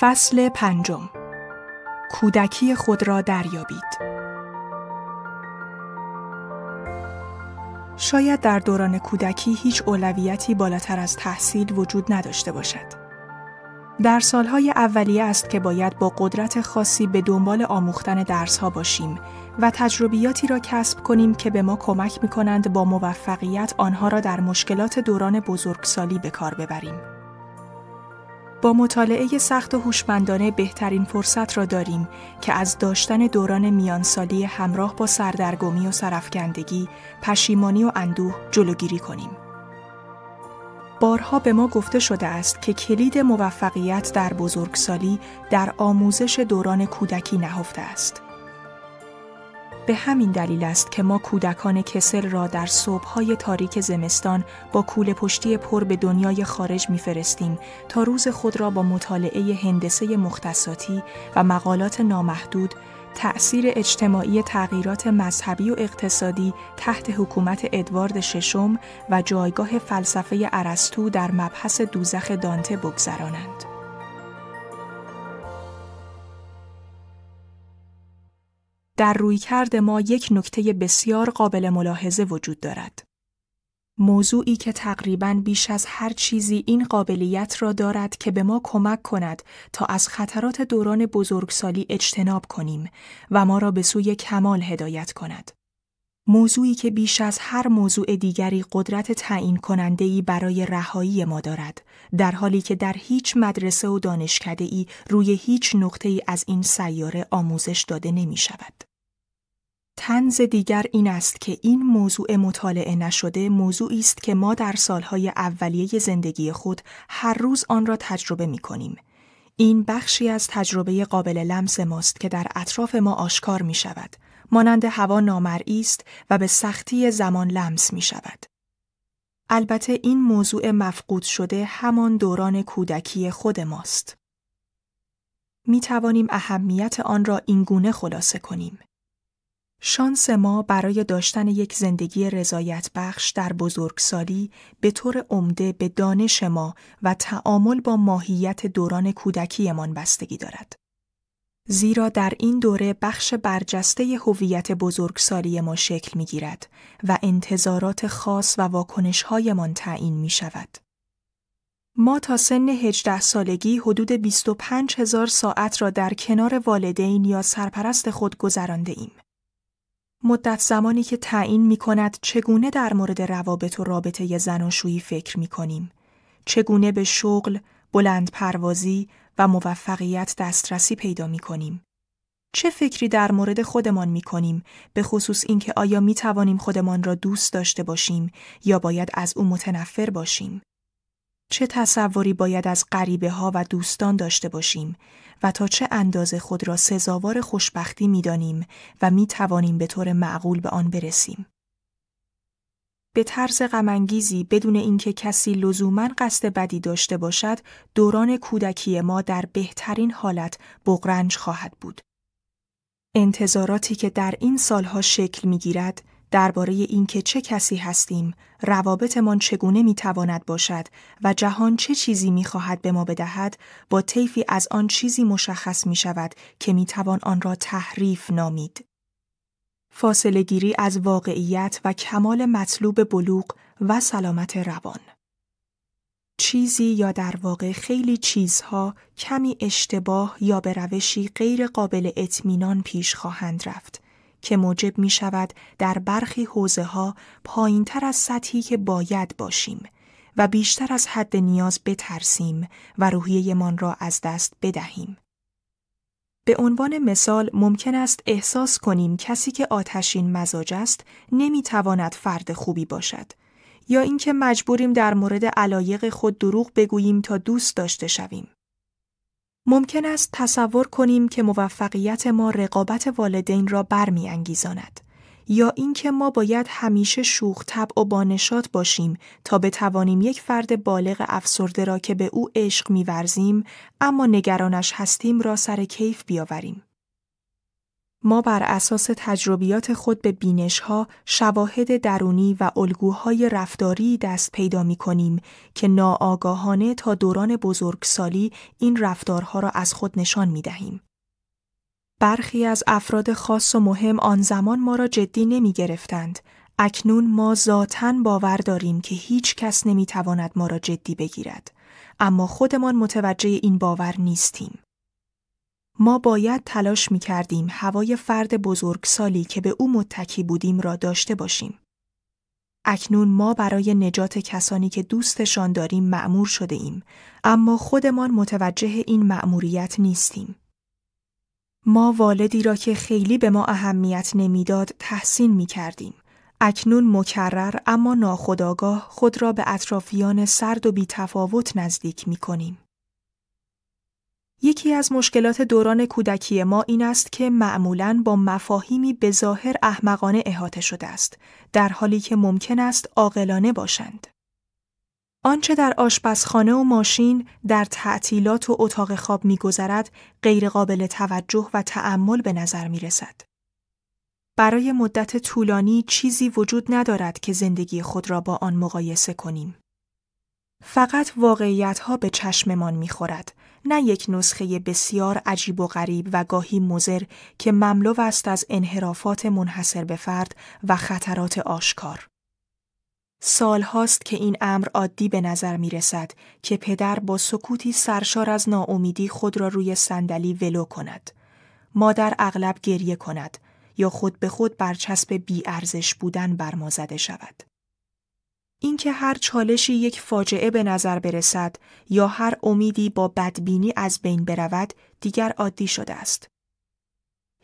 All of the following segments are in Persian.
فصل پنجم کودکی خود را دریابید شاید در دوران کودکی هیچ اولویتی بالاتر از تحصیل وجود نداشته باشد. در سالهای اولیه است که باید با قدرت خاصی به دنبال آموختن درسها باشیم و تجربیاتی را کسب کنیم که به ما کمک می کنند با موفقیت آنها را در مشکلات دوران بزرگسالی به کار ببریم. با مطالعه سخت و هوشمندانه بهترین فرصت را داریم که از داشتن دوران میانسالی همراه با سردرگمی و سرفکندگی، پشیمانی و اندوه جلوگیری کنیم. بارها به ما گفته شده است که کلید موفقیت در بزرگسالی در آموزش دوران کودکی نهفته است. به همین دلیل است که ما کودکان کسل را در صبحهای تاریک زمستان با کول پشتی پر به دنیای خارج میفرستیم تا روز خود را با مطالعه هندسه مختصاتی و مقالات نامحدود تأثیر اجتماعی تغییرات مذهبی و اقتصادی تحت حکومت ادوارد ششم و جایگاه فلسفه ارسطو در مبحث دوزخ دانته بگذرانند. در رویکرد ما یک نکته بسیار قابل ملاحظه وجود دارد. موضوعی که تقریبا بیش از هر چیزی این قابلیت را دارد که به ما کمک کند تا از خطرات دوران بزرگسالی اجتناب کنیم و ما را به سوی کمال هدایت کند. موضوعی که بیش از هر موضوع دیگری قدرت تعیین ای برای رهایی ما دارد در حالی که در هیچ مدرسه و دانشکده ای روی هیچ ای از این سیاره آموزش داده نمی شود. تنز دیگر این است که این موضوع مطالعه نشده موضوعی است که ما در سالهای اولیه زندگی خود هر روز آن را تجربه می کنیم. این بخشی از تجربه قابل لمس ماست که در اطراف ما آشکار می شود. مانند هوا نامرئی است و به سختی زمان لمس می شود. البته این موضوع مفقود شده همان دوران کودکی خود ماست. می توانیم اهمیت آن را اینگونه خلاصه کنیم. شانس ما برای داشتن یک زندگی رضایت بخش در بزرگسالی به طور عمده به دانش ما و تعامل با ماهیت دوران کودکیمان بستگی دارد. زیرا در این دوره بخش برجسته هویت بزرگسالی ما شکل می گیرد و انتظارات خاص و واکنش هایمان تعیین می شود. ما تا سن 18 سالگی حدود 25 هزار ساعت را در کنار والدین یا سرپرست خود گذرانده ایم. مدت زمانی که تعیین می کند چگونه در مورد روابط و رابطه زناشویی فکر می کنیم، چگونه به شغل، بلند پروازی و موفقیت دسترسی پیدا می کنیم. چه فکری در مورد خودمان می کنیم به خصوص اینکه آیا می توانیم خودمان را دوست داشته باشیم یا باید از او متنفر باشیم؟ چه تصوری باید از غریبه ها و دوستان داشته باشیم و تا چه اندازه خود را سزاوار خوشبختی می دانیم و می توانیم به طور معقول به آن برسیم. به طرز غمانگیزی بدون اینکه کسی لزوما قصد بدی داشته باشد دوران کودکی ما در بهترین حالت بغرنج خواهد بود انتظاراتی که در این سالها شکل می گیرد درباره اینکه چه کسی هستیم، روابطمان چگونه میتواند باشد و جهان چه چیزی میخواهد به ما بدهد، با طیفی از آن چیزی مشخص می شود که میتوان آن را تحریف نامید. فاصله گیری از واقعیت و کمال مطلوب بلوغ و سلامت روان چیزی یا در واقع خیلی چیزها کمی اشتباه یا به روشی غیر قابل اطمینان پیش خواهند رفت که موجب می شود در برخی حوزه ها پایین تر از سطحی که باید باشیم و بیشتر از حد نیاز بترسیم و من را از دست بدهیم. به عنوان مثال ممکن است احساس کنیم کسی که آتشین مزاج است نمیتواند فرد خوبی باشد یا اینکه مجبوریم در مورد علایق خود دروغ بگوییم تا دوست داشته شویم. ممکن است تصور کنیم که موفقیت ما رقابت والدین را برمیانگیزاند یا اینکه ما باید همیشه شوخ طبع و بانشات باشیم تا بتوانیم یک فرد بالغ افسرده را که به او عشق میورزیم اما نگرانش هستیم را سر کیف بیاوریم. ما بر اساس تجربیات خود به ها، شواهد درونی و الگوهای رفتاری دست پیدا می کنیم که ناآگاهانه تا دوران بزرگسالی این رفتارها را از خود نشان می دهیم. برخی از افراد خاص و مهم آن زمان ما را جدی نمی گرفتند. اکنون ما ذاتاً باور داریم که هیچ کس نمی تواند ما را جدی بگیرد. اما خودمان متوجه این باور نیستیم. ما باید تلاش می کردیم هوای فرد بزرگ سالی که به او متکی بودیم را داشته باشیم. اکنون ما برای نجات کسانی که دوستشان داریم معمور شده ایم، اما خودمان متوجه این معموریت نیستیم. ما والدی را که خیلی به ما اهمیت نمیداد تحسین می کردیم. اکنون مکرر اما ناخداگاه خود را به اطرافیان سرد و تفاوت نزدیک می کنیم. یکی از مشکلات دوران کودکی ما این است که معمولا با مفاهیمی به ظاهر احمقانه احاطه شده است در حالی که ممکن است عاقلانه باشند. آنچه در آشپزخانه و ماشین، در تعطیلات و اتاق خواب میگذرد غیرقابل توجه و تأمل به نظر می رسد. برای مدت طولانی چیزی وجود ندارد که زندگی خود را با آن مقایسه کنیم. فقط واقعیت ها به چشممان میخورد نه یک نسخه بسیار عجیب و غریب و گاهی مزر که مملو است از انحرافات منحصر به فرد و خطرات آشکار. سال هاست که این امر عادی به نظر می رسد که پدر با سکوتی سرشار از ناامیدی خود را روی صندلی ولو کند. مادر اغلب گریه کند یا خود به خود برچسب ارزش بودن برمازده زده شود. اینکه هر چالشی یک فاجعه به نظر برسد یا هر امیدی با بدبینی از بین برود دیگر عادی شده است.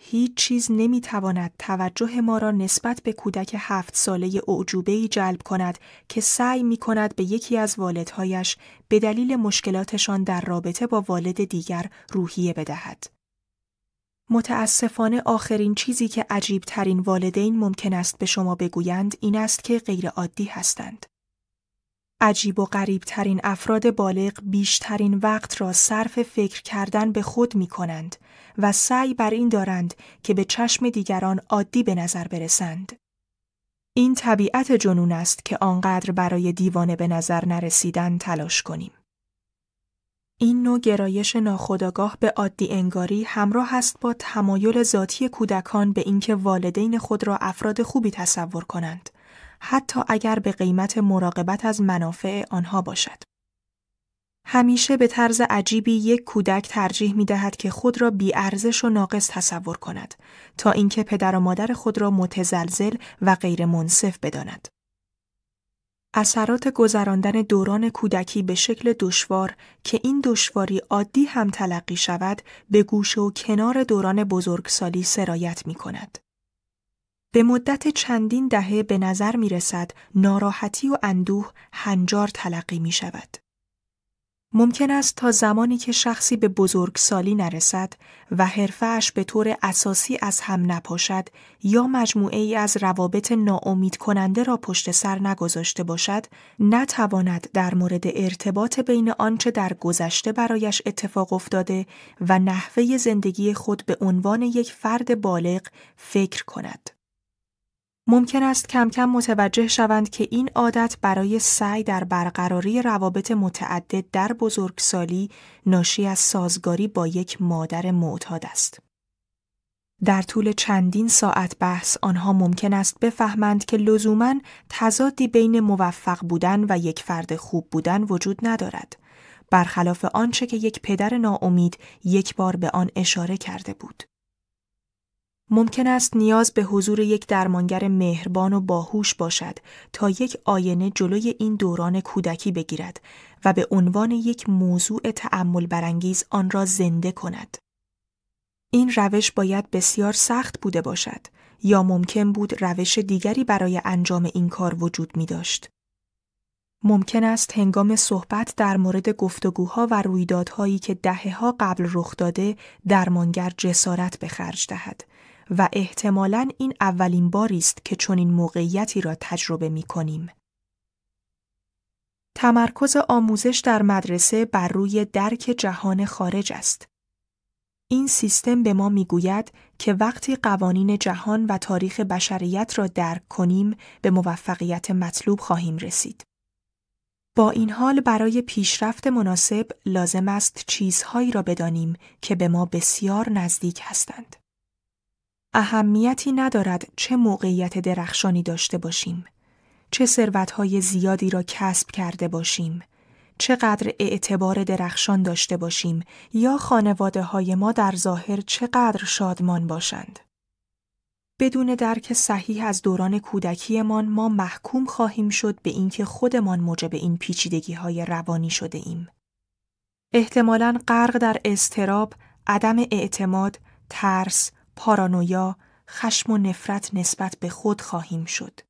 هیچ چیز نمیتواند توجه ما را نسبت به کودک هفت ساله اعجوبه جلب کند که سعی می کند به یکی از والدهایش به دلیل مشکلاتشان در رابطه با والد دیگر روحیه بدهد. متاسفانه آخرین چیزی که عجیب ترین والدین ممکن است به شما بگویند این است که عادی هستند. عجیب و غریب ترین افراد بالغ بیشترین وقت را صرف فکر کردن به خود می کنند و سعی بر این دارند که به چشم دیگران عادی به نظر برسند. این طبیعت جنون است که آنقدر برای دیوانه به نظر نرسیدن تلاش کنیم. این نوع گرایش ناخودآگاه به عادی انگاری همراه است با تمایل ذاتی کودکان به اینکه والدین خود را افراد خوبی تصور کنند حتی اگر به قیمت مراقبت از منافع آنها باشد. همیشه به طرز عجیبی یک کودک ترجیح می دهد که خود را بیارزش و ناقص تصور کند تا اینکه پدر و مادر خود را متزلزل و غیر منصف بداند. اثرات گذراندن دوران کودکی به شکل دشوار که این دشواری عادی هم تلقی شود به گوش و کنار دوران بزرگسالی سرایت می کند. به مدت چندین دهه به نظر می رسد ناراحتی و اندوه هنجار تلقی می شود. ممکن است تا زمانی که شخصی به بزرگسالی نرسد و حرفش به طور اساسی از هم نپاشد یا مجموعه ای از روابط ناامید کننده را پشت سر نگذاشته باشد، نتواند در مورد ارتباط بین آنچه در گذشته برایش اتفاق افتاده و نحوه زندگی خود به عنوان یک فرد بالغ فکر کند. ممکن است کم کم متوجه شوند که این عادت برای سعی در برقراری روابط متعدد در بزرگسالی ناشی از سازگاری با یک مادر معتاد است. در طول چندین ساعت بحث آنها ممکن است بفهمند که لزوما تضادی بین موفق بودن و یک فرد خوب بودن وجود ندارد برخلاف آنچه که یک پدر ناامید یک بار به آن اشاره کرده بود ممکن است نیاز به حضور یک درمانگر مهربان و باهوش باشد تا یک آینه جلوی این دوران کودکی بگیرد و به عنوان یک موضوع تعمل برانگیز آن را زنده کند. این روش باید بسیار سخت بوده باشد یا ممکن بود روش دیگری برای انجام این کار وجود می داشت. ممکن است هنگام صحبت در مورد گفتگوها و رویدادهایی که دهه ها قبل رخ داده درمانگر جسارت به خرج دهد و احتمالا این اولین باری است که چنین موقعیتی را تجربه می کنیم. تمرکز آموزش در مدرسه بر روی درک جهان خارج است. این سیستم به ما میگوید که وقتی قوانین جهان و تاریخ بشریت را درک کنیم به موفقیت مطلوب خواهیم رسید. با این حال برای پیشرفت مناسب لازم است چیزهایی را بدانیم که به ما بسیار نزدیک هستند. اهمیتی ندارد چه موقعیت درخشانی داشته باشیم، چه ثروتهای زیادی را کسب کرده باشیم، چقدر اعتبار درخشان داشته باشیم یا خانواده های ما در ظاهر چقدر شادمان باشند. بدون درک صحیح از دوران کودکیمان ما محکوم خواهیم شد به اینکه خودمان موجب این پیچیدگی های روانی شده ایم. احتمالاً غرق در استراب، عدم اعتماد، ترس، پارانویا، خشم و نفرت نسبت به خود خواهیم شد.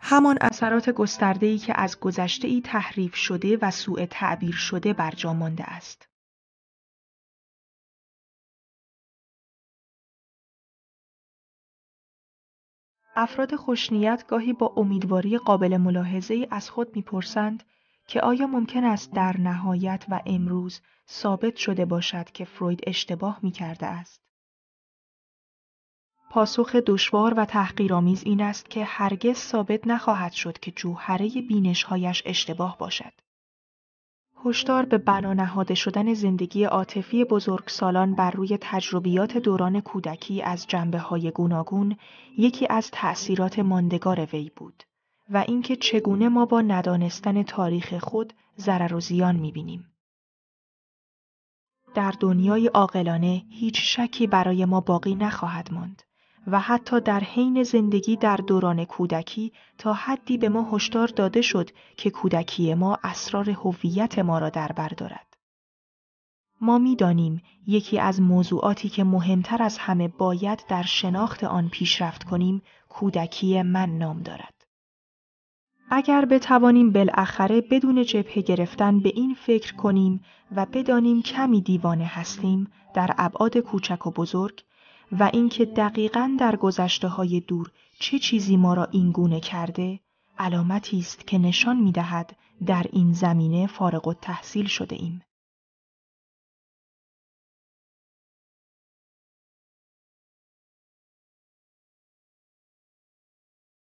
همان اثرات ای که از گذشته ای تحریف شده و سوء تعبیر شده جا مانده است. افراد خوشنیت گاهی با امیدواری قابل ملاحظه ای از خود میپرسند که آیا ممکن است در نهایت و امروز ثابت شده باشد که فروید اشتباه می کرده است. پاسخ دشوار و تحقیرآمیز این است که هرگز ثابت نخواهد شد که جوهره بینشهایش اشتباه باشد. هشدار به بنا شدن زندگی عاطفی بزرگسالان بر روی تجربیات دوران کودکی از جنبه های گوناگون یکی از تأثیرات ماندگار وی بود و اینکه چگونه ما با ندانستن تاریخ خود ضرر و زیان میبینیم. در دنیای عاقلانه هیچ شکی برای ما باقی نخواهد ماند و حتی در حین زندگی در دوران کودکی تا حدی به ما هشدار داده شد که کودکی ما اسرار هویت ما را در بر دارد. ما میدانیم یکی از موضوعاتی که مهمتر از همه باید در شناخت آن پیشرفت کنیم کودکی من نام دارد. اگر بتوانیم بالاخره بدون جبهه گرفتن به این فکر کنیم و بدانیم کمی دیوانه هستیم در ابعاد کوچک و بزرگ و اینکه دقیقا در گذشته های دور چه چیزی ما را این گونه کرده علامتی است که نشان می در این زمینه فارغ تحصیل شده ایم.